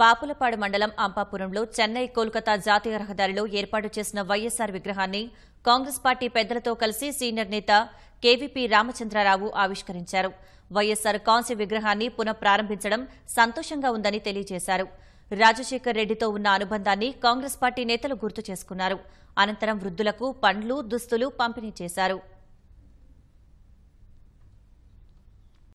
బాపులపాడు మండలం అంపాపురంలో చెన్నై కోల్కతా జాతీయ రహదారిలో ఏర్పాటు చేసిన వైఎస్సార్ విగ్రహాన్ని కాంగ్రెస్ పార్టీ పెద్దలతో కలిసి సీనియర్ నేత కేవీపీ రామచంద్రరావు ఆవిష్కరించారు వైఎస్సార్ కాంస్య విగ్రహాన్ని పునఃప్రారంభించడం సంతోషంగా ఉందని తెలియజేశారు రాజశేఖర్ రెడ్డితో ఉన్న అనుబంధాన్ని కాంగ్రెస్ పార్టీ నేతలు గుర్తు చేసుకున్నారు అనంతరం వృద్ధులకు పండ్లు దుస్తులు పంపిణీ చేశారు